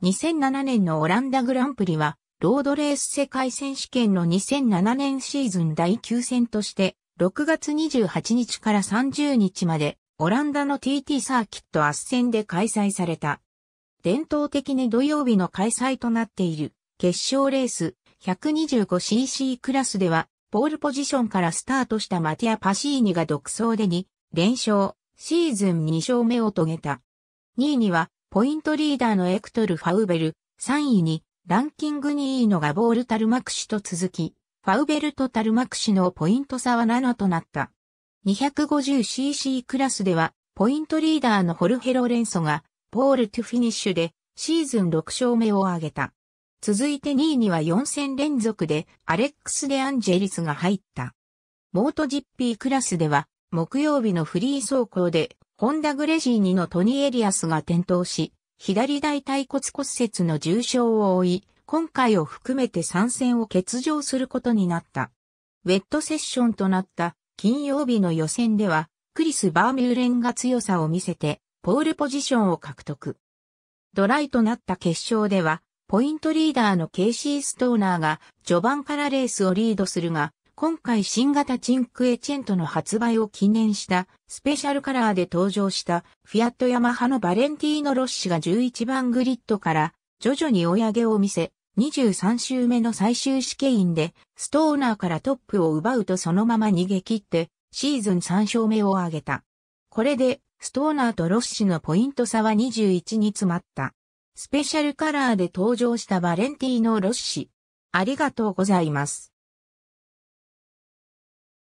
2007年のオランダグランプリは、ロードレース世界選手権の2007年シーズン第9戦として、6月28日から30日まで、オランダの TT サーキット圧戦で開催された。伝統的に土曜日の開催となっている、決勝レース 125cc クラスでは、ポールポジションからスタートしたマティア・パシーニが独走で2連勝、シーズン2勝目を遂げた。2位にはポイントリーダーのエクトル・ファウベル、3位に、ランキング2位のガボール・タルマク氏と続き、ファウベルとタルマク氏のポイント差は7となった。250cc クラスでは、ポイントリーダーのホルヘロレンソが、ポールトゥ・フィニッシュで、シーズン6勝目を挙げた。続いて2位には4戦連続で、アレックス・デ・アンジェリスが入った。モート GP クラスでは、木曜日のフリー走行で、ホンダグレジーニのトニー・エリアスが転倒し、左大腿骨骨折の重傷を負い、今回を含めて参戦を欠場することになった。ウェットセッションとなった金曜日の予選では、クリス・バーミューレンが強さを見せて、ポールポジションを獲得。ドライとなった決勝では、ポイントリーダーのケイシー・ストーナーが序盤からレースをリードするが、今回新型チンクエチェントの発売を記念したスペシャルカラーで登場したフィアットヤマハのバレンティーノ・ロッシが11番グリッドから徐々に追い上げを見せ23周目の最終試験員でストーナーからトップを奪うとそのまま逃げ切ってシーズン3勝目を挙げた。これでストーナーとロッシのポイント差は21に詰まった。スペシャルカラーで登場したバレンティーノ・ロッシ。ありがとうございます。